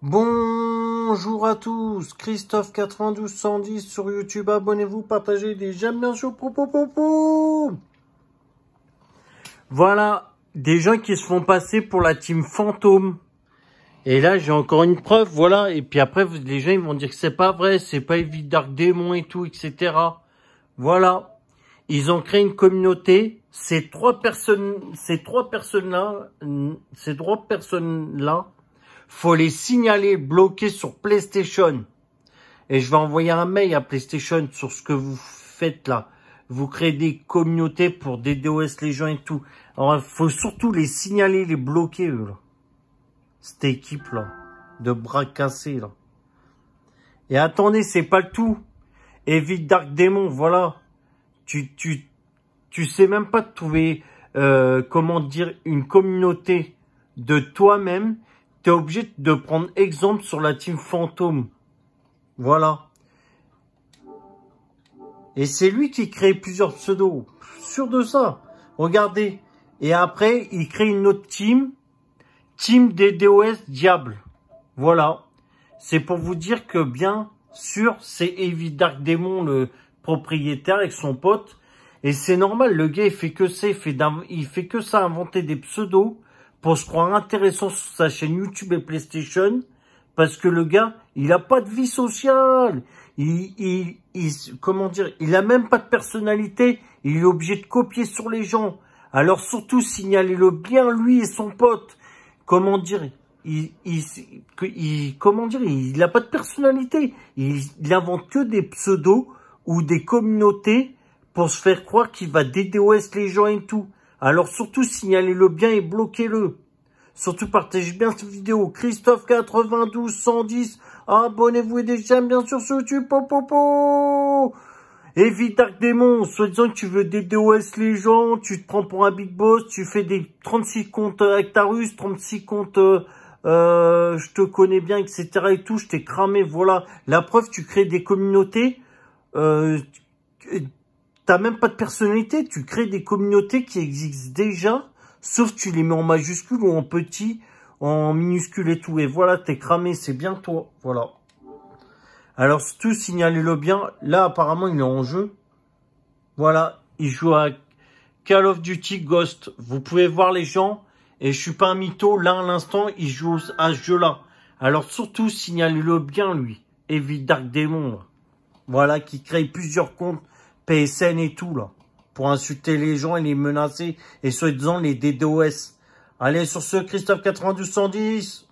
Bonjour à tous, Christophe 92 110 sur YouTube, abonnez-vous, partagez des j'aime bien sûr propos Voilà, des gens qui se font passer pour la team fantôme. Et là, j'ai encore une preuve, voilà. Et puis après, les gens, ils vont dire que c'est pas vrai, c'est pas Evil Dark Démon et tout, etc. Voilà. Ils ont créé une communauté. Ces trois personnes, ces trois personnes-là, ces trois personnes-là, faut les signaler, bloquer sur PlayStation. Et je vais envoyer un mail à PlayStation sur ce que vous faites là. Vous créez des communautés pour DDoS les gens et tout. il faut surtout les signaler, les bloquer, eux, là. Cette équipe, là, de bras cassés, là. Et attendez, c'est pas le tout. Évite Dark Demon, voilà. Tu, tu, tu sais même pas trouver, euh, comment dire, une communauté de toi-même tu obligé de prendre exemple sur la team fantôme. Voilà. Et c'est lui qui crée plusieurs pseudos. Sûr de ça. Regardez. Et après, il crée une autre team. Team des DOS Diable. Voilà. C'est pour vous dire que bien sûr, c'est Heavy Dark Demon, le propriétaire avec son pote. Et c'est normal, le gars, il fait que ça. il fait que ça, inventer des pseudos pour se croire intéressant sur sa chaîne YouTube et PlayStation parce que le gars, il n'a pas de vie sociale. Il, il, comment dire, il a même pas de personnalité. Il est obligé de copier sur les gens. Alors surtout, signalez-le bien, lui et son pote. Comment dire, il, il, comment dire, il n'a pas de personnalité. Il, il invente que des pseudos ou des communautés pour se faire croire qu'il va DDoS les gens et tout. Alors surtout, signalez-le bien et bloquez-le. Surtout, partagez bien cette vidéo. Christophe 92 110. Abonnez-vous et j'aime bien sûr sur YouTube. Popopo. Évite Dark Démon, Soit disant que tu veux DDoS les gens, tu te prends pour un big boss, tu fais des 36 comptes euh, avec 36 comptes euh, euh, je te connais bien, etc. et tout, je t'ai cramé, voilà. La preuve, tu crées des communautés, euh, T'as même pas de personnalité, tu crées des communautés qui existent déjà, sauf tu les mets en majuscule ou en petit, en minuscule et tout. Et voilà, t'es cramé, c'est bien toi. Voilà. Alors, tout signalez-le bien. Là, apparemment, il est en jeu. Voilà, il joue à Call of Duty Ghost. Vous pouvez voir les gens, et je suis pas un mytho, là, à l'instant, il joue à ce jeu-là. Alors, surtout, signalez-le bien, lui. Évite Dark Demon. Voilà, qui crée plusieurs comptes PSN et tout, là. Pour insulter les gens et les menacer et soi-disant les DDoS. Allez sur ce, Christophe 9210